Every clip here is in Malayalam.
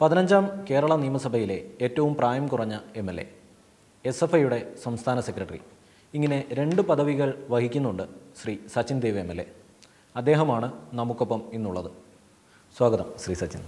പതിനഞ്ചാം കേരള നിയമസഭയിലെ ഏറ്റവും പ്രായം കുറഞ്ഞ M L A S F ഐയുടെ സംസ്ഥാന സെക്രട്ടറി ഇങ്ങനെ രണ്ട് പദവികൾ വഹിക്കുന്നുണ്ട് Shri Sachin Dev M L A അദ്ദേഹമാണ് നമുക്കൊപ്പം ഇന്നുള്ളത് സ്വാഗതം Shri Sachin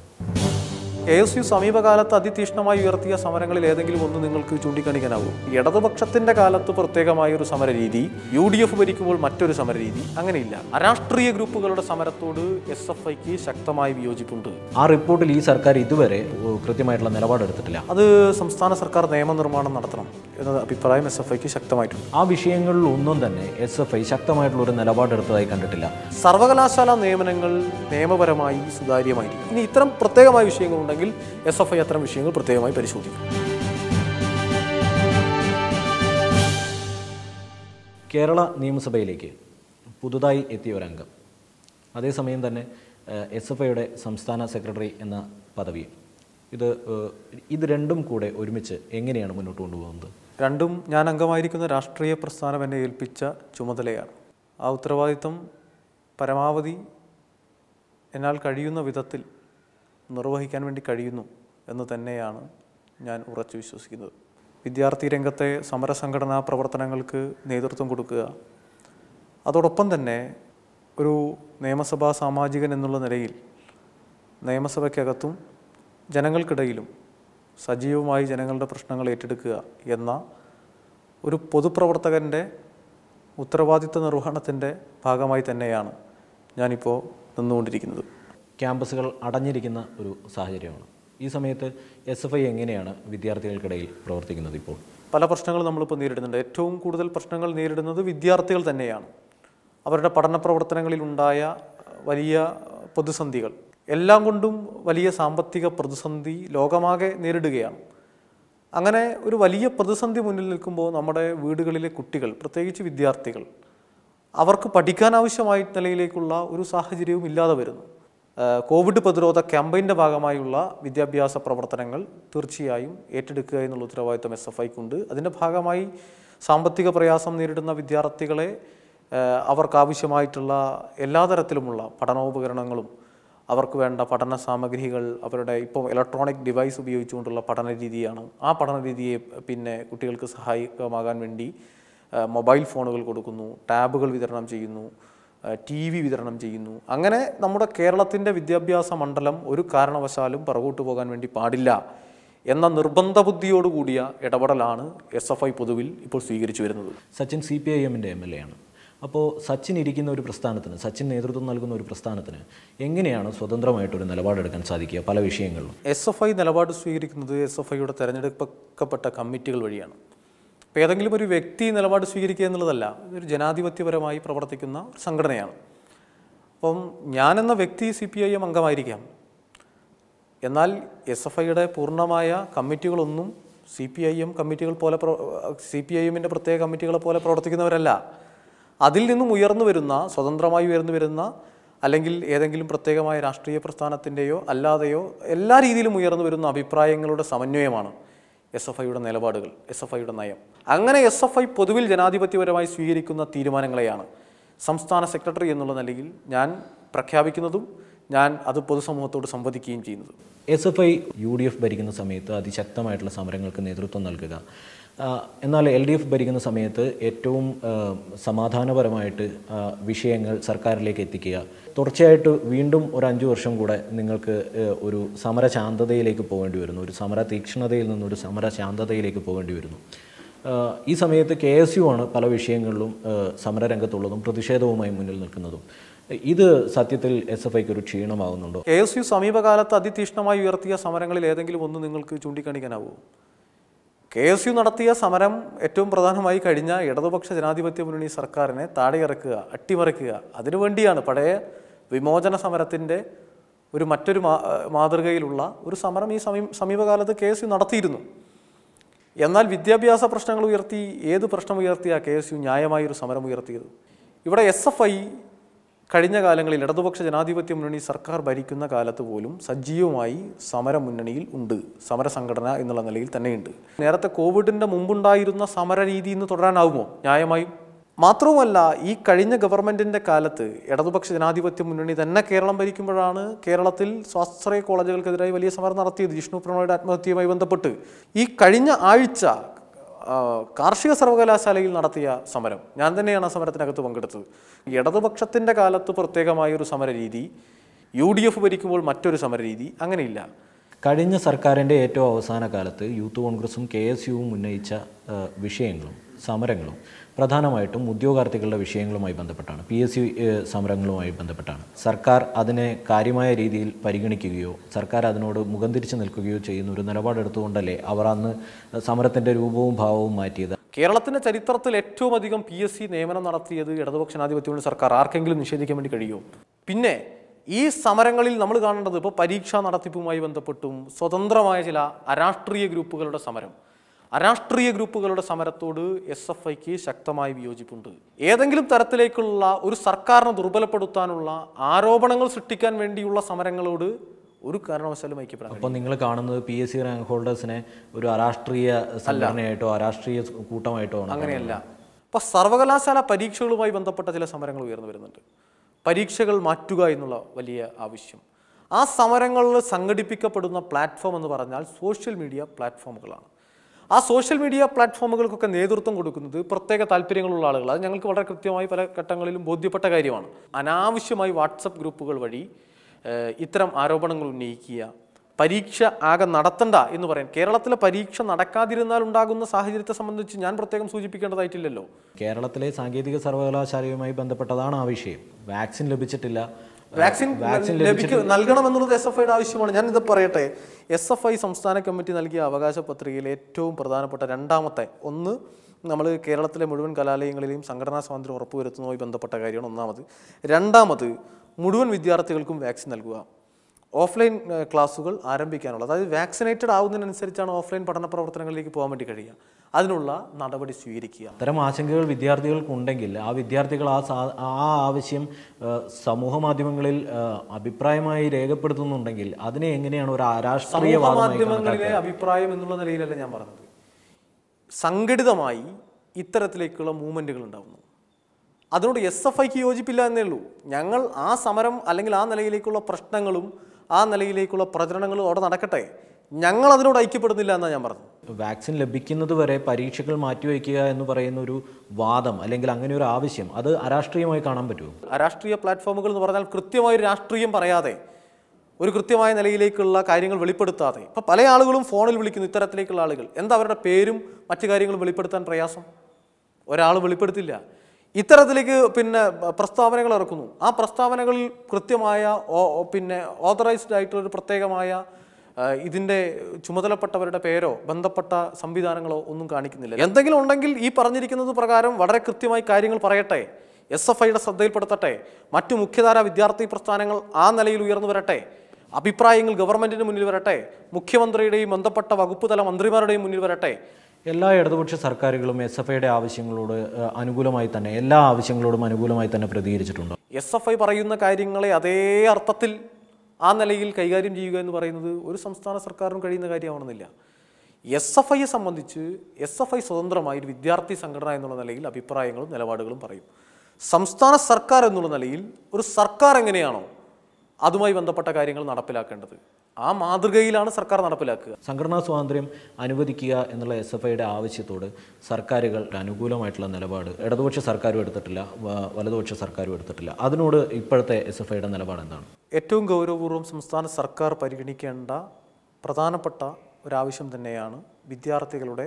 A S U സമീപകാലത്ത് അതിതീഷ്ണമായി ഉയർത്തിയ സമരങ്ങളിൽ ഏതെങ്കിലും ഒന്ന് നിങ്ങൾക്ക് ചൂണ്ടിക്കാണിക്കാനാവും ഇടതുപക്ഷത്തിന്റെ കാലത്ത് പ്രത്യേകമായ ഒരു സമരരീതി യു ഡി എഫ് ഭരിക്കുമ്പോൾ മറ്റൊരു സമരരീതി അങ്ങനെയില്ല അരാഷ്ട്രീയ ഗ്രൂപ്പുകളുടെ സമരത്തോട് എസ് എഫ് ഐക്ക് ശക്തമായി വിയോജിപ്പുണ്ട് ആ റിപ്പോർട്ടിൽ ഈ സർക്കാർ ഇതുവരെ കൃത്യമായിട്ടുള്ള നിലപാടെടുത്തിട്ടില്ല അത് സംസ്ഥാന സർക്കാർ നിയമനിർമ്മാണം നടത്തണം എന്ന അഭിപ്രായം എസ് എഫ് ഐക്ക് ശക്തമായിട്ടുണ്ട് ആ വിഷയങ്ങളിൽ ഒന്നും തന്നെ എസ് എഫ് ഐ ശക്തമായിട്ടുള്ള ഒരു നിലപാടെടുത്തതായി കണ്ടിട്ടില്ല സർവകലാശാല നിയമനങ്ങൾ നിയമപരമായി സുതാര്യമായിരിക്കും ഇനി ഇത്തരം പ്രത്യേകമായ വിഷയങ്ങളുണ്ട് ഉണ്ടെങ്കിൽ എസ് എഫ് ഐ അത്തരം വിഷയങ്ങൾ പ്രത്യേകമായി പരിശോധിക്കും കേരള നിയമസഭയിലേക്ക് പുതുതായി എത്തിയ ഒരംഗം അതേസമയം തന്നെ എസ് എഫ് ഐയുടെ സംസ്ഥാന സെക്രട്ടറി എന്ന പദവി ഇത് ഇത് രണ്ടും കൂടെ ഒരുമിച്ച് എങ്ങനെയാണ് മുന്നോട്ട് കൊണ്ടുപോകുന്നത് രണ്ടും ഞാൻ അംഗമായിരിക്കുന്ന രാഷ്ട്രീയ പ്രസ്ഥാനം എന്നെ ഏൽപ്പിച്ച ചുമതലയാണ് ആ ഉത്തരവാദിത്വം പരമാവധി എന്നാൽ കഴിയുന്ന വിധത്തിൽ നിർവഹിക്കാൻ വേണ്ടി കഴിയുന്നു എന്ന് തന്നെയാണ് ഞാൻ ഉറച്ചു വിശ്വസിക്കുന്നത് വിദ്യാർത്ഥി രംഗത്തെ സമരസംഘടനാ പ്രവർത്തനങ്ങൾക്ക് നേതൃത്വം കൊടുക്കുക അതോടൊപ്പം തന്നെ ഒരു നിയമസഭാ സാമാജികൻ എന്നുള്ള നിലയിൽ നിയമസഭയ്ക്കകത്തും ജനങ്ങൾക്കിടയിലും സജീവമായി ജനങ്ങളുടെ പ്രശ്നങ്ങൾ ഏറ്റെടുക്കുക എന്ന ഒരു പൊതുപ്രവർത്തകൻ്റെ ഉത്തരവാദിത്വ നിർവഹണത്തിൻ്റെ ഭാഗമായി തന്നെയാണ് ഞാനിപ്പോൾ നിന്നുകൊണ്ടിരിക്കുന്നത് ക്യാമ്പസുകൾ അടഞ്ഞിരിക്കുന്ന ഒരു സാഹചര്യമാണ് ഈ സമയത്ത് എസ് എഫ് ഐ എങ്ങനെയാണ് വിദ്യാർത്ഥികൾക്കിടയിൽ പ്രവർത്തിക്കുന്നത് ഇപ്പോൾ പല പ്രശ്നങ്ങൾ നമ്മളിപ്പോൾ നേരിടുന്നുണ്ട് ഏറ്റവും കൂടുതൽ പ്രശ്നങ്ങൾ നേരിടുന്നത് വിദ്യാർത്ഥികൾ തന്നെയാണ് അവരുടെ പഠന പ്രവർത്തനങ്ങളിലുണ്ടായ വലിയ പ്രതിസന്ധികൾ എല്ലാം കൊണ്ടും വലിയ സാമ്പത്തിക പ്രതിസന്ധി ലോകമാകെ നേരിടുകയാണ് അങ്ങനെ ഒരു വലിയ പ്രതിസന്ധി മുന്നിൽ നിൽക്കുമ്പോൾ നമ്മുടെ വീടുകളിലെ കുട്ടികൾ പ്രത്യേകിച്ച് വിദ്യാർത്ഥികൾ അവർക്ക് പഠിക്കാൻ ആവശ്യമായ നിലയിലേക്കുള്ള ഒരു സാഹചര്യവും ഇല്ലാതെ വരുന്നു കോവിഡ് പ്രതിരോധ ക്യാമ്പയിൻ്റെ ഭാഗമായുള്ള വിദ്യാഭ്യാസ പ്രവർത്തനങ്ങൾ തീർച്ചയായും ഏറ്റെടുക്കുക എന്നുള്ള ഉത്തരവാദിത്വം എസ് എഫ് ഐക്കുണ്ട് അതിൻ്റെ ഭാഗമായി സാമ്പത്തിക പ്രയാസം നേരിടുന്ന വിദ്യാർത്ഥികളെ അവർക്കാവശ്യമായിട്ടുള്ള എല്ലാ തരത്തിലുമുള്ള പഠനോപകരണങ്ങളും അവർക്ക് വേണ്ട പഠന സാമഗ്രികൾ അവരുടെ ഇപ്പോൾ ഇലക്ട്രോണിക് ഡിവൈസ് ഉപയോഗിച്ചുകൊണ്ടുള്ള പഠന രീതിയാണ് ആ പഠന രീതിയെ പിന്നെ കുട്ടികൾക്ക് സഹായകമാകാൻ വേണ്ടി മൊബൈൽ ഫോണുകൾ കൊടുക്കുന്നു ടാബുകൾ വിതരണം ചെയ്യുന്നു ടി വി വിതരണം ചെയ്യുന്നു അങ്ങനെ നമ്മുടെ കേരളത്തിൻ്റെ വിദ്യാഭ്യാസ മണ്ഡലം ഒരു കാരണവശാലും പുറകോട്ട് പോകാൻ വേണ്ടി പാടില്ല എന്ന നിർബന്ധ ബുദ്ധിയോടുകൂടിയ ഇടപെടലാണ് എസ് എഫ് ഐ പൊതുവിൽ ഇപ്പോൾ സ്വീകരിച്ചു വരുന്നത് സച്ചിൻ സി പി ഐ എമ്മിൻ്റെ എം എൽ എ ആണ് അപ്പോൾ സച്ചിൻ ഇരിക്കുന്ന ഒരു പ്രസ്ഥാനത്തിന് സച്ചിൻ നേതൃത്വം നൽകുന്ന ഒരു പ്രസ്ഥാനത്തിന് എങ്ങനെയാണ് സ്വതന്ത്രമായിട്ടൊരു നിലപാടെടുക്കാൻ സാധിക്കുക പല വിഷയങ്ങളിലും എസ് എഫ് ഐ നിലപാട് സ്വീകരിക്കുന്നത് എസ് എഫ് ഐയുടെ തെരഞ്ഞെടുക്കപ്പെട്ട കമ്മിറ്റികൾ വഴിയാണ് ഇപ്പോൾ ഏതെങ്കിലും ഒരു വ്യക്തി നിലപാട് സ്വീകരിക്കുക എന്നുള്ളതല്ല ഇതൊരു ജനാധിപത്യപരമായി പ്രവർത്തിക്കുന്ന ഒരു സംഘടനയാണ് അപ്പം ഞാനെന്ന വ്യക്തി സി പി ഐ എം അംഗമായിരിക്കാം എന്നാൽ എസ് എഫ് ഐയുടെ പൂർണ്ണമായ കമ്മിറ്റികളൊന്നും സി പി ഐ എം കമ്മിറ്റികൾ പോലെ സി പി ഐ എമ്മിൻ്റെ പ്രത്യേക കമ്മിറ്റികളെ പോലെ പ്രവർത്തിക്കുന്നവരല്ല അതിൽ നിന്നും ഉയർന്നു വരുന്ന സ്വതന്ത്രമായി ഉയർന്നു വരുന്ന അല്ലെങ്കിൽ ഏതെങ്കിലും പ്രത്യേകമായ രാഷ്ട്രീയ പ്രസ്ഥാനത്തിൻ്റെയോ അല്ലാതെയോ എല്ലാ രീതിയിലും ഉയർന്നു വരുന്ന അഭിപ്രായങ്ങളുടെ സമന്വയമാണ് എസ് എഫ് ഐയുടെ നിലപാടുകൾ എസ് എഫ് ഐയുടെ നയം അങ്ങനെ എസ് എഫ് ഐ പൊതുവിൽ ജനാധിപത്യപരമായി സ്വീകരിക്കുന്ന തീരുമാനങ്ങളെയാണ് സംസ്ഥാന സെക്രട്ടറി എന്നുള്ള നിലയിൽ ഞാൻ പ്രഖ്യാപിക്കുന്നതും ഞാൻ അത് പൊതുസമൂഹത്തോട് സംവദിക്കുകയും ചെയ്യുന്നതും S F I U D F ഭരിക്കുന്ന സമയത്ത് അതിശക്തമായിട്ടുള്ള സമരങ്ങൾക്ക് നേതൃത്വം നൽകുക എന്നാൽ എൽ ഡി എഫ് ഭരിക്കുന്ന സമയത്ത് ഏറ്റവും സമാധാനപരമായിട്ട് വിഷയങ്ങൾ സർക്കാരിലേക്ക് എത്തിക്കുക തുടർച്ചയായിട്ട് വീണ്ടും ഒരു അഞ്ച് വർഷം കൂടെ നിങ്ങൾക്ക് ഒരു സമര പോകേണ്ടി വരുന്നു ഒരു സമര തീക്ഷ്ണതയിൽ നിന്ന് ഒരു സമര പോകേണ്ടി വരുന്നു ഈ സമയത്ത് കെ എസ് യു ആണ് പല വിഷയങ്ങളിലും സമരരംഗത്തുള്ളതും പ്രതിഷേധവുമായി മുന്നിൽ നിൽക്കുന്നതും ഇത് സത്യത്തിൽ എസ് എഫ് ഐക്ക് ഒരു ക്ഷീണമാകുന്നുണ്ടോ കെ എസ് യു സമീപകാലത്ത് അതിതീക്ഷ്ണമായി ഉയർത്തിയ സമരങ്ങളിൽ ഏതെങ്കിലും ഒന്ന് നിങ്ങൾക്ക് ചൂണ്ടിക്കാണിക്കാനാവുമോ കെ എസ് യു നടത്തിയ സമരം ഏറ്റവും പ്രധാനമായി കഴിഞ്ഞ ഇടതുപക്ഷ ജനാധിപത്യ മുന്നണി സർക്കാരിനെ താടിയിറക്കുക അട്ടിമറിക്കുക അതിനുവേണ്ടിയാണ് പഴയ വിമോചന സമരത്തിൻ്റെ ഒരു മറ്റൊരു മാതൃകയിലുള്ള ഒരു സമരം ഈ സമീ സമീപകാലത്ത് കെ എസ് യു നടത്തിയിരുന്നു എന്നാൽ വിദ്യാഭ്യാസ പ്രശ്നങ്ങൾ ഉയർത്തി ഏത് പ്രശ്നം ഉയർത്തിയ കെ എസ് യു ന്യായമായൊരു സമരം ഉയർത്തിയത് ഇവിടെ എസ് എഫ് ഐ കഴിഞ്ഞ കാലങ്ങളിൽ ഇടതുപക്ഷ ജനാധിപത്യ മുന്നണി സർക്കാർ ഭരിക്കുന്ന കാലത്ത് പോലും സജീവമായി സമര മുന്നണിയിൽ ഉണ്ട് സമരസംഘടന സംഘടന എന്നുള്ള നിലയിൽ തന്നെയുണ്ട് നേരത്തെ കോവിഡിൻ്റെ മുമ്പുണ്ടായിരുന്ന സമര രീതി ഇന്ന് തുടരാനാവുമോ ന്യായമായും മാത്രവുമല്ല ഈ കഴിഞ്ഞ ഗവൺമെൻറ്റിൻ്റെ കാലത്ത് ഇടതുപക്ഷ ജനാധിപത്യ മുന്നണി തന്നെ കേരളം ഭരിക്കുമ്പോഴാണ് കേരളത്തിൽ സ്വാശ്രയ കോളേജുകൾക്കെതിരായി വലിയ സമരം നടത്തിയത് ജിഷ്ണു പ്രണോയുടെ ആത്മഹത്യയുമായി ബന്ധപ്പെട്ട് ഈ കഴിഞ്ഞ ആഴ്ച കാർഷിക സർവകലാശാലയിൽ നടത്തിയ സമരം ഞാൻ തന്നെയാണ് ആ സമരത്തിനകത്ത് പങ്കെടുത്തത് ഇടതുപക്ഷത്തിൻ്റെ കാലത്ത് പ്രത്യേകമായ ഒരു സമരരീതി യു ഡി എഫ് ഭരിക്കുമ്പോൾ മറ്റൊരു സമരരീതി അങ്ങനെയില്ല കഴിഞ്ഞ സർക്കാരിൻ്റെ ഏറ്റവും അവസാന കാലത്ത് യൂത്ത് കോൺഗ്രസും കെ എസ് യുവും ഉന്നയിച്ച വിഷയങ്ങളും സമരങ്ങളും പ്രധാനമായിട്ടും ഉദ്യോഗാർത്ഥികളുടെ വിഷയങ്ങളുമായി ബന്ധപ്പെട്ടാണ് പി എസ് സി സമരങ്ങളുമായി ബന്ധപ്പെട്ടാണ് സർക്കാർ അതിനെ കാര്യമായ രീതിയിൽ പരിഗണിക്കുകയോ സർക്കാർ അതിനോട് മുഖം തിരിച്ചു നിൽക്കുകയോ ചെയ്യുന്ന ഒരു നിലപാടെടുത്തുകൊണ്ടല്ലേ അവർ അന്ന് സമരത്തിൻ്റെ രൂപവും ഭാവവും മാറ്റിയത് കേരളത്തിൻ്റെ ചരിത്രത്തിൽ ഏറ്റവും അധികം പി എസ് സി നിയമനം നടത്തിയത് ഇടതുപക്ഷ സർക്കാർ ആർക്കെങ്കിലും നിഷേധിക്കാൻ വേണ്ടി കഴിയുമോ പിന്നെ ഈ സമരങ്ങളിൽ നമ്മൾ കാണേണ്ടത് ഇപ്പോൾ പരീക്ഷാ നടത്തിപ്പുമായി ബന്ധപ്പെട്ടും സ്വതന്ത്രമായ ചില അരാഷ്ട്രീയ ഗ്രൂപ്പുകളുടെ സമരം അരാഷ്ട്രീയ ഗ്രൂപ്പുകളുടെ സമരത്തോട് എസ് എഫ് ഐക്ക് ശക്തമായി വിയോജിപ്പുണ്ട് ഏതെങ്കിലും തരത്തിലേക്കുള്ള ഒരു സർക്കാരിനെ ദുർബലപ്പെടുത്താനുള്ള ആരോപണങ്ങൾ സൃഷ്ടിക്കാൻ വേണ്ടിയുള്ള സമരങ്ങളോട് ഒരു കാരണവശാലും ഐക്യപ്പെടാം അപ്പം നിങ്ങൾ കാണുന്നത് പി എസ് സി റാങ്ക് ഹോൾഡേഴ്സിനെ ഒരു അരാഷ്ട്രീയ സംഘടനയായിട്ടോ അരാഷ്ട്രീയ കൂട്ടമായിട്ടോ അങ്ങനെയല്ല ഇപ്പോൾ സർവകലാശാല പരീക്ഷകളുമായി ബന്ധപ്പെട്ട ചില സമരങ്ങൾ ഉയർന്നു വരുന്നുണ്ട് പരീക്ഷകൾ മാറ്റുക എന്നുള്ള വലിയ ആവശ്യം ആ സമരങ്ങളിൽ സംഘടിപ്പിക്കപ്പെടുന്ന പ്ലാറ്റ്ഫോം എന്ന് പറഞ്ഞാൽ സോഷ്യൽ മീഡിയ പ്ലാറ്റ്ഫോമുകളാണ് ആ സോഷ്യൽ മീഡിയ പ്ലാറ്റ്ഫോമുകൾക്കൊക്കെ നേതൃത്വം കൊടുക്കുന്നത് പ്രത്യേക താല്പര്യങ്ങളുള്ള ആളുകൾ അത് ഞങ്ങൾക്ക് വളരെ കൃത്യമായി പല ഘട്ടങ്ങളിലും ബോധ്യപ്പെട്ട കാര്യമാണ് അനാവശ്യമായി വാട്സപ്പ് ഗ്രൂപ്പുകൾ വഴി ഇത്തരം ആരോപണങ്ങൾ ഉന്നയിക്കുക പരീക്ഷ ആകെ നടത്തണ്ട എന്ന് പറയാൻ കേരളത്തിലെ പരീക്ഷ നടക്കാതിരുന്നാൽ ഉണ്ടാകുന്ന സാഹചര്യത്തെ സംബന്ധിച്ച് ഞാൻ പ്രത്യേകം സൂചിപ്പിക്കേണ്ടതായിട്ടില്ലല്ലോ കേരളത്തിലെ സാങ്കേതിക സർവകലാശാലയുമായി ബന്ധപ്പെട്ടതാണ് ആ വിഷയം വാക്സിൻ ലഭിച്ചിട്ടില്ല വാക്സിൻ ലഭിക്കും നൽകണമെന്നുള്ളത് എന്നുള്ളത് എസ് എഫ് ഐയുടെ ആവശ്യമാണ് ഞാൻ ഇത് പറയട്ടെ എസ് എഫ് ഐ സംസ്ഥാന കമ്മിറ്റി നൽകിയ അവകാശ പത്രികയിൽ ഏറ്റവും പ്രധാനപ്പെട്ട രണ്ടാമത്തെ ഒന്ന് നമ്മൾ കേരളത്തിലെ മുഴുവൻ കലാലയങ്ങളിലെയും സംഘടനാ സ്വാതന്ത്ര്യം ഉറപ്പുവരുത്തുന്നതുമായി ബന്ധപ്പെട്ട കാര്യമാണ് ഒന്നാമത് രണ്ടാമത് മുഴുവൻ വിദ്യാർത്ഥികൾക്കും വാക്സിൻ നൽകുക ഓഫ്ലൈൻ ക്ലാസ്സുകൾ ആരംഭിക്കാനുള്ളത് അതായത് വാക്സിനേറ്റഡ് ആവുന്നതിനനുസരിച്ചാണ് ഓഫ്ലൈൻ പഠന പ്രവർത്തനങ്ങളിലേക്ക് പോകാൻ വേണ്ടി കഴിയുക അതിനുള്ള നടപടി സ്വീകരിക്കുക അത്തരം ആശങ്കകൾ വിദ്യാർത്ഥികൾക്കുണ്ടെങ്കിൽ ആ വിദ്യാർത്ഥികൾ ആ ആ ആവശ്യം സമൂഹ മാധ്യമങ്ങളിൽ അഭിപ്രായമായി രേഖപ്പെടുത്തുന്നുണ്ടെങ്കിൽ അതിനെ എങ്ങനെയാണ് ഒരു രാഷ്ട്രീയ മാധ്യമങ്ങളിലെ അഭിപ്രായം എന്നുള്ള നിലയിലല്ല ഞാൻ പറഞ്ഞത് സംഘടിതമായി ഇത്തരത്തിലേക്കുള്ള മൂവ്മെൻറ്റുകൾ ഉണ്ടാകുന്നു അതിനോട് എസ് എഫ് ഐക്ക് യോജിപ്പില്ല എന്നേ ഉള്ളൂ ഞങ്ങൾ ആ സമരം അല്ലെങ്കിൽ ആ നിലയിലേക്കുള്ള പ്രശ്നങ്ങളും ആ നിലയിലേക്കുള്ള പ്രചരണങ്ങളും അവിടെ നടക്കട്ടെ ഞങ്ങൾ അതിനോട് ഐക്യപ്പെടുന്നില്ല എന്നാണ് ഞാൻ പറഞ്ഞത് വാക്സിൻ ലഭിക്കുന്നത് വരെ പരീക്ഷകൾ മാറ്റിവെക്കുക എന്ന് പറയുന്ന ഒരു വാദം അല്ലെങ്കിൽ അങ്ങനെ ഒരു ആവശ്യം അത് അരാഷ്ട്രീയമായി കാണാൻ പറ്റുമോ അരാഷ്ട്രീയ പ്ലാറ്റ്ഫോമുകൾ എന്ന് പറഞ്ഞാൽ കൃത്യമായ ഒരു രാഷ്ട്രീയം പറയാതെ ഒരു കൃത്യമായ നിലയിലേക്കുള്ള കാര്യങ്ങൾ വെളിപ്പെടുത്താതെ ഇപ്പം പല ആളുകളും ഫോണിൽ വിളിക്കുന്നു ഇത്തരത്തിലേക്കുള്ള ആളുകൾ എന്താ അവരുടെ പേരും മറ്റു കാര്യങ്ങളും വെളിപ്പെടുത്താൻ പ്രയാസം ഒരാൾ വെളിപ്പെടുത്തില്ല ഇത്തരത്തിലേക്ക് പിന്നെ പ്രസ്താവനകൾ ഇറക്കുന്നു ആ പ്രസ്താവനകളിൽ കൃത്യമായ പിന്നെ ഓതറൈസ്ഡ് ആയിട്ടുള്ള ഒരു പ്രത്യേകമായ ഇതിൻ്റെ ചുമതലപ്പെട്ടവരുടെ പേരോ ബന്ധപ്പെട്ട സംവിധാനങ്ങളോ ഒന്നും കാണിക്കുന്നില്ല എന്തെങ്കിലും ഉണ്ടെങ്കിൽ ഈ പറഞ്ഞിരിക്കുന്നത് പ്രകാരം വളരെ കൃത്യമായി കാര്യങ്ങൾ പറയട്ടെ എസ് എഫ് ഐയുടെ ശ്രദ്ധയിൽപ്പെടുത്തട്ടെ മറ്റു മുഖ്യധാര വിദ്യാർത്ഥി പ്രസ്ഥാനങ്ങൾ ആ നിലയിൽ ഉയർന്നു വരട്ടെ അഭിപ്രായങ്ങൾ ഗവൺമെൻറ്റിന് മുന്നിൽ വരട്ടെ മുഖ്യമന്ത്രിയുടെയും ബന്ധപ്പെട്ട വകുപ്പ് തല മന്ത്രിമാരുടെയും മുന്നിൽ വരട്ടെ എല്ലാ ഇടതുപക്ഷ സർക്കാരുകളും എസ് എഫ് ഐയുടെ ആവശ്യങ്ങളോട് അനുകൂലമായി തന്നെ എല്ലാ ആവശ്യങ്ങളോടും അനുകൂലമായി തന്നെ പ്രതികരിച്ചിട്ടുണ്ട് എസ് എഫ് ഐ പറയുന്ന കാര്യങ്ങളെ അതേ അർത്ഥത്തിൽ ആ നിലയിൽ കൈകാര്യം ചെയ്യുക എന്ന് പറയുന്നത് ഒരു സംസ്ഥാന സർക്കാരിനും കഴിയുന്ന കാര്യമാണെന്നില്ല എസ് എഫ് ഐയെ സംബന്ധിച്ച് എസ് എഫ് ഐ സ്വതന്ത്രമായി ഒരു വിദ്യാർത്ഥി സംഘടന എന്നുള്ള നിലയിൽ അഭിപ്രായങ്ങളും നിലപാടുകളും പറയും സംസ്ഥാന സർക്കാർ എന്നുള്ള നിലയിൽ ഒരു സർക്കാർ എങ്ങനെയാണോ അതുമായി ബന്ധപ്പെട്ട കാര്യങ്ങൾ നടപ്പിലാക്കേണ്ടത് ആ മാതൃകയിലാണ് സർക്കാർ നടപ്പിലാക്കുക സംഘടനാ സ്വാതന്ത്ര്യം അനുവദിക്കുക എന്നുള്ള എസ് എഫ് ഐയുടെ ആവശ്യത്തോട് സർക്കാരുകൾ അനുകൂലമായിട്ടുള്ള നിലപാട് ഇടതുപക്ഷ സർക്കാരും എടുത്തിട്ടില്ല വലതുപക്ഷ സർക്കാരും എടുത്തിട്ടില്ല അതിനോട് ഇപ്പോഴത്തെ എസ് എഫ് ഐയുടെ നിലപാട് എന്താണ് ഏറ്റവും ഗൗരവപൂർവ്വം സംസ്ഥാന സർക്കാർ പരിഗണിക്കേണ്ട പ്രധാനപ്പെട്ട ഒരാവശ്യം തന്നെയാണ് വിദ്യാർത്ഥികളുടെ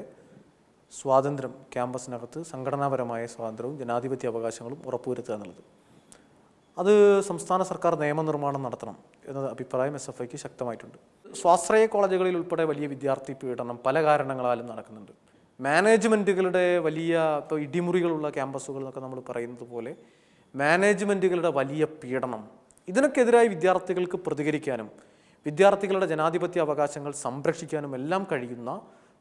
സ്വാതന്ത്ര്യം ക്യാമ്പസിനകത്ത് സംഘടനാപരമായ സ്വാതന്ത്ര്യവും ജനാധിപത്യ അവകാശങ്ങളും ഉറപ്പുവരുത്തുക എന്നുള്ളത് അത് സംസ്ഥാന സർക്കാർ നിയമനിർമ്മാണം നടത്തണം എന്ന അഭിപ്രായം എസ് എഫ് ഐക്ക് ശക്തമായിട്ടുണ്ട് സ്വാശ്രയ കോളേജുകളിൽ ഉൾപ്പെടെ വലിയ വിദ്യാർത്ഥി പീഡനം പല കാരണങ്ങളാലും നടക്കുന്നുണ്ട് മാനേജ്മെൻറ്റുകളുടെ വലിയ ഇപ്പോൾ ഇടിമുറികളുള്ള ക്യാമ്പസുകൾ എന്നൊക്കെ നമ്മൾ പറയുന്നത് പോലെ മാനേജ്മെൻറ്റുകളുടെ വലിയ പീഡനം ഇതിനൊക്കെതിരായി വിദ്യാർത്ഥികൾക്ക് പ്രതികരിക്കാനും വിദ്യാർത്ഥികളുടെ ജനാധിപത്യ അവകാശങ്ങൾ സംരക്ഷിക്കാനും എല്ലാം കഴിയുന്ന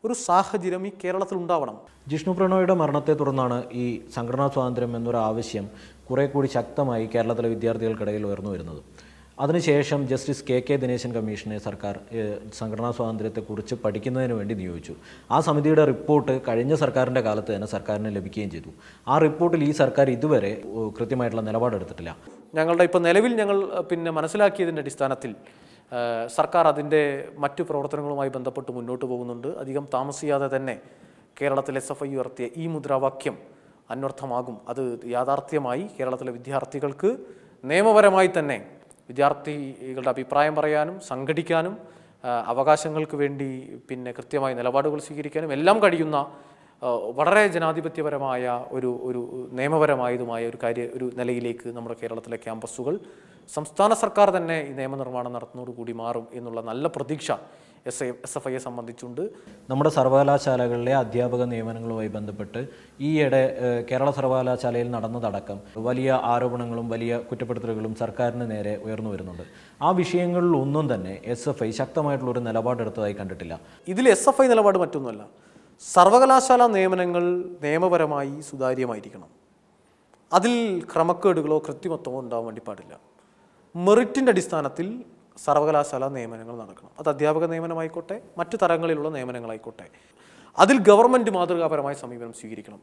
ഒരു സാഹചര്യം ഈ കേരളത്തിൽ ഉണ്ടാവണം ജിഷ്ണു പ്രണോയുടെ മരണത്തെ തുടർന്നാണ് ഈ സംഘടനാ സ്വാതന്ത്ര്യം എന്നൊരു ആവശ്യം കുറെ കൂടി ശക്തമായി കേരളത്തിലെ വിദ്യാർത്ഥികൾക്കിടയിൽ ഉയർന്നു വരുന്നത് അതിനുശേഷം ജസ്റ്റിസ് കെ കെ ദിനേശൻ കമ്മീഷനെ സർക്കാർ സംഘടനാ സ്വാതന്ത്ര്യത്തെക്കുറിച്ച് പഠിക്കുന്നതിന് വേണ്ടി നിയോഗിച്ചു ആ സമിതിയുടെ റിപ്പോർട്ട് കഴിഞ്ഞ സർക്കാരിൻ്റെ കാലത്ത് തന്നെ സർക്കാരിന് ലഭിക്കുകയും ചെയ്തു ആ റിപ്പോർട്ടിൽ ഈ സർക്കാർ ഇതുവരെ കൃത്യമായിട്ടുള്ള നിലപാടെടുത്തിട്ടില്ല ഞങ്ങളുടെ ഇപ്പോൾ നിലവിൽ ഞങ്ങൾ പിന്നെ മനസ്സിലാക്കിയതിൻ്റെ അടിസ്ഥാനത്തിൽ സർക്കാർ അതിൻ്റെ മറ്റു പ്രവർത്തനങ്ങളുമായി ബന്ധപ്പെട്ട് മുന്നോട്ട് പോകുന്നുണ്ട് അധികം താമസിയാതെ തന്നെ കേരളത്തിൽ എസ് എഫ് ഐ ഉയർത്തിയ ഈ മുദ്രാവാക്യം അന്വർത്ഥമാകും അത് യാഥാർത്ഥ്യമായി കേരളത്തിലെ വിദ്യാർത്ഥികൾക്ക് നിയമപരമായി തന്നെ വിദ്യാർത്ഥികളുടെ അഭിപ്രായം പറയാനും സംഘടിക്കാനും അവകാശങ്ങൾക്ക് വേണ്ടി പിന്നെ കൃത്യമായ നിലപാടുകൾ സ്വീകരിക്കാനും എല്ലാം കഴിയുന്ന വളരെ ജനാധിപത്യപരമായ ഒരു ഒരു നിയമപരമായതുമായ ഒരു കാര്യ ഒരു നിലയിലേക്ക് നമ്മുടെ കേരളത്തിലെ ക്യാമ്പസുകൾ സംസ്ഥാന സർക്കാർ തന്നെ ഈ നിയമനിർമ്മാണം നടത്തുന്നതോടുകൂടി മാറും എന്നുള്ള നല്ല പ്രതീക്ഷ എസ് എസ് എഫ് ഐയെ സംബന്ധിച്ചുണ്ട് നമ്മുടെ സർവകലാശാലകളിലെ അധ്യാപക നിയമനങ്ങളുമായി ബന്ധപ്പെട്ട് ഈയിടെ കേരള സർവകലാശാലയിൽ നടന്നതടക്കം വലിയ ആരോപണങ്ങളും വലിയ കുറ്റപ്പെടുത്തലുകളും സർക്കാരിന് നേരെ ഉയർന്നു വരുന്നുണ്ട് ആ വിഷയങ്ങളിൽ ഒന്നും തന്നെ എസ് എഫ് ഐ ശക്തമായിട്ടുള്ള ഒരു നിലപാടെടുത്തതായി കണ്ടിട്ടില്ല ഇതിൽ എസ് എഫ് ഐ നിലപാട് മറ്റൊന്നുമല്ല സർവകലാശാല നിയമനങ്ങൾ നിയമപരമായി സുതാര്യമായിരിക്കണം അതിൽ ക്രമക്കേടുകളോ കൃത്രിമത്വമോ ഉണ്ടാവാൻ വേണ്ടി പാടില്ല മെറിറ്റിൻ്റെ അടിസ്ഥാനത്തിൽ സർവകലാശാല നിയമനങ്ങൾ നടക്കണം അത് അധ്യാപക നിയമനമായിക്കോട്ടെ മറ്റു തരങ്ങളിലുള്ള നിയമനങ്ങളായിക്കോട്ടെ അതിൽ ഗവൺമെൻറ് മാതൃകാപരമായ സമീപനം സ്വീകരിക്കണം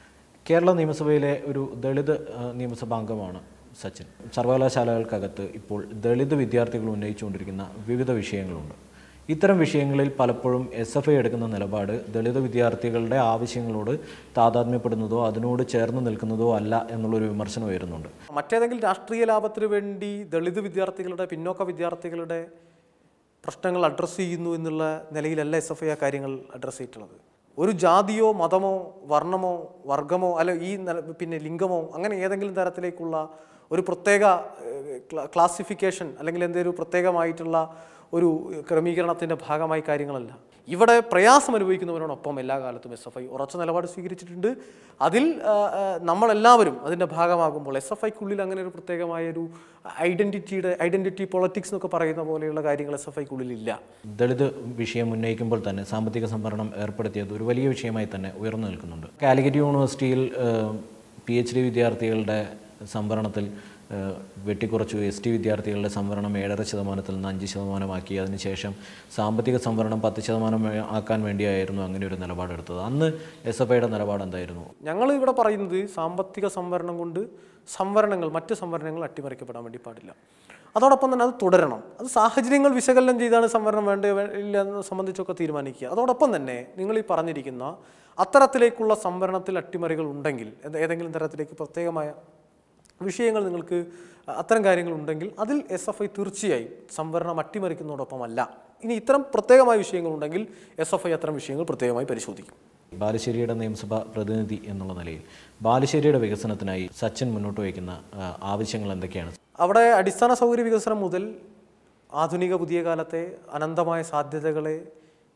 കേരള നിയമസഭയിലെ ഒരു ദളിത് നിയമസഭാംഗമാണ് സച്ചിൻ സർവകലാശാലകൾക്കകത്ത് ഇപ്പോൾ ദളിത് വിദ്യാർത്ഥികൾ ഉന്നയിച്ചുകൊണ്ടിരിക്കുന്ന വിവിധ വിഷയങ്ങളുണ്ട് ഇത്തരം വിഷയങ്ങളിൽ പലപ്പോഴും എസ് എഫ് ഐ എടുക്കുന്ന നിലപാട് ദളിത് വിദ്യാർത്ഥികളുടെ ആവശ്യങ്ങളോട് താതാത്മ്യപ്പെടുന്നതോ അതിനോട് ചേർന്ന് നിൽക്കുന്നതോ അല്ല എന്നുള്ളൊരു വിമർശനം ഉയരുന്നുണ്ട് മറ്റേതെങ്കിലും രാഷ്ട്രീയ ലാഭത്തിന് വേണ്ടി ദളിത് വിദ്യാർത്ഥികളുടെ പിന്നോക്ക വിദ്യാർത്ഥികളുടെ പ്രശ്നങ്ങൾ അഡ്രസ്സ് ചെയ്യുന്നു എന്നുള്ള നിലയിലല്ല എസ് എഫ് ഐ ആ കാര്യങ്ങൾ അഡ്രസ്സ് ചെയ്തിട്ടുള്ളത് ഒരു ജാതിയോ മതമോ വർണ്ണമോ വർഗമോ അല്ല ഈ പിന്നെ ലിംഗമോ അങ്ങനെ ഏതെങ്കിലും തരത്തിലേക്കുള്ള ഒരു പ്രത്യേക ക്ലാസിഫിക്കേഷൻ അല്ലെങ്കിൽ എന്തെങ്കിലും പ്രത്യേകമായിട്ടുള്ള ഒരു ക്രമീകരണത്തിൻ്റെ ഭാഗമായി കാര്യങ്ങളല്ല ഇവിടെ പ്രയാസം അനുഭവിക്കുന്നവരോടൊപ്പം എല്ലാ കാലത്തും എസ് എഫ് ഐ ഉറച്ച നിലപാട് സ്വീകരിച്ചിട്ടുണ്ട് അതിൽ നമ്മളെല്ലാവരും അതിൻ്റെ ഭാഗമാകുമ്പോൾ എസ് എഫ് ഐക്കുള്ളിൽ അങ്ങനെ ഒരു പ്രത്യേകമായ ഒരു ഐഡൻറ്റിറ്റിയുടെ ഐഡൻറ്റിറ്റി പൊളിറ്റിക്സ് എന്നൊക്കെ പറയുന്ന പോലെയുള്ള കാര്യങ്ങൾ എസ് എഫ് ഐക്കുള്ളിൽ ഇല്ല ദളിത് വിഷയം ഉന്നയിക്കുമ്പോൾ തന്നെ സാമ്പത്തിക സംവരണം ഏർപ്പെടുത്തിയത് ഒരു വലിയ വിഷയമായി തന്നെ ഉയർന്നു നിൽക്കുന്നുണ്ട് കാലിക്കറ്റ് യൂണിവേഴ്സിറ്റിയിൽ പി എച്ച് ഡി വിദ്യാർത്ഥികളുടെ സംവരണത്തിൽ വെട്ടിക്കുറച്ചു എസ് ടി വിദ്യാർത്ഥികളുടെ സംവരണം ഏഴര ശതമാനത്തിൽ നിന്ന് അഞ്ച് ശതമാനമാക്കി അതിനുശേഷം സാമ്പത്തിക സംവരണം പത്ത് ശതമാനം ആക്കാൻ വേണ്ടിയായിരുന്നു അങ്ങനെ ഒരു നിലപാടെടുത്തത് അന്ന് എസ് എഫ് ഐയുടെ നിലപാട് എന്തായിരുന്നു ഞങ്ങൾ ഇവിടെ പറയുന്നത് സാമ്പത്തിക സംവരണം കൊണ്ട് സംവരണങ്ങൾ മറ്റ് സംവരണങ്ങൾ അട്ടിമറിക്കപ്പെടാൻ വേണ്ടി പാടില്ല അതോടൊപ്പം തന്നെ അത് തുടരണം അത് സാഹചര്യങ്ങൾ വിശകലനം ചെയ്താണ് സംവരണം വേണ്ട ഇല്ല എന്ന് സംബന്ധിച്ചൊക്കെ തീരുമാനിക്കുക അതോടൊപ്പം തന്നെ നിങ്ങൾ ഈ പറഞ്ഞിരിക്കുന്ന അത്തരത്തിലേക്കുള്ള സംവരണത്തിൽ അട്ടിമറികൾ ഉണ്ടെങ്കിൽ ഏതെങ്കിലും തരത്തിലേക്ക് പ്രത്യേകമായ വിഷയങ്ങൾ നിങ്ങൾക്ക് അത്തരം കാര്യങ്ങളുണ്ടെങ്കിൽ അതിൽ എസ് എഫ് ഐ തീർച്ചയായും സംവരണം അട്ടിമറിക്കുന്നതോടൊപ്പമല്ല ഇനി ഇത്തരം പ്രത്യേകമായ വിഷയങ്ങളുണ്ടെങ്കിൽ എസ് എഫ് ഐ അത്തരം വിഷയങ്ങൾ പ്രത്യേകമായി പരിശോധിക്കും ബാലശ്ശേരിയുടെ നിയമസഭാ പ്രതിനിധി എന്നുള്ള നിലയിൽ ബാലശ്ശേരിയുടെ വികസനത്തിനായി സച്ചിൻ മുന്നോട്ട് വയ്ക്കുന്ന ആവശ്യങ്ങൾ എന്തൊക്കെയാണ് അവിടെ അടിസ്ഥാന സൗകര്യ വികസനം മുതൽ ആധുനിക പുതിയ കാലത്തെ അനന്തമായ സാധ്യതകളെ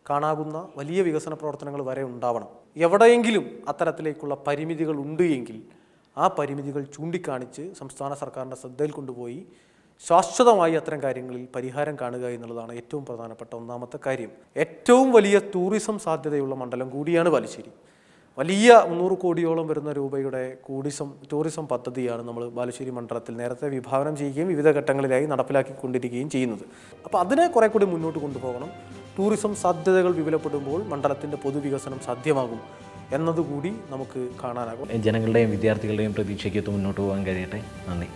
കാണാകുന്ന വലിയ വികസന പ്രവർത്തനങ്ങൾ വരെ ഉണ്ടാവണം എവിടെയെങ്കിലും അത്തരത്തിലേക്കുള്ള പരിമിതികൾ ഉണ്ട് എങ്കിൽ ആ പരിമിതികൾ ചൂണ്ടിക്കാണിച്ച് സംസ്ഥാന സർക്കാരിൻ്റെ ശ്രദ്ധയിൽ കൊണ്ടുപോയി ശാശ്വതമായി അത്തരം കാര്യങ്ങളിൽ പരിഹാരം കാണുക എന്നുള്ളതാണ് ഏറ്റവും പ്രധാനപ്പെട്ട ഒന്നാമത്തെ കാര്യം ഏറ്റവും വലിയ ടൂറിസം സാധ്യതയുള്ള മണ്ഡലം കൂടിയാണ് ബാലുശ്ശേരി വലിയ മുന്നൂറ് കോടിയോളം വരുന്ന രൂപയുടെ കൂടിസം ടൂറിസം പദ്ധതിയാണ് നമ്മൾ ബാലുശ്ശേരി മണ്ഡലത്തിൽ നേരത്തെ വിഭാവനം ചെയ്യുകയും വിവിധ ഘട്ടങ്ങളിലായി നടപ്പിലാക്കിക്കൊണ്ടിരിക്കുകയും ചെയ്യുന്നത് അപ്പോൾ അതിനെ കുറെ കൂടി മുന്നോട്ട് കൊണ്ടുപോകണം ടൂറിസം സാധ്യതകൾ വിപുലപ്പെടുമ്പോൾ മണ്ഡലത്തിൻ്റെ പൊതുവികസനം സാധ്യമാകും എന്നതുകൂടി നമുക്ക് കാണാനാകും ജനങ്ങളുടെയും വിദ്യാർത്ഥികളുടെയും പ്രതീക്ഷയ്ക്ക് മുന്നോട്ട് പോകാൻ കഴിയട്ടെ നന്ദി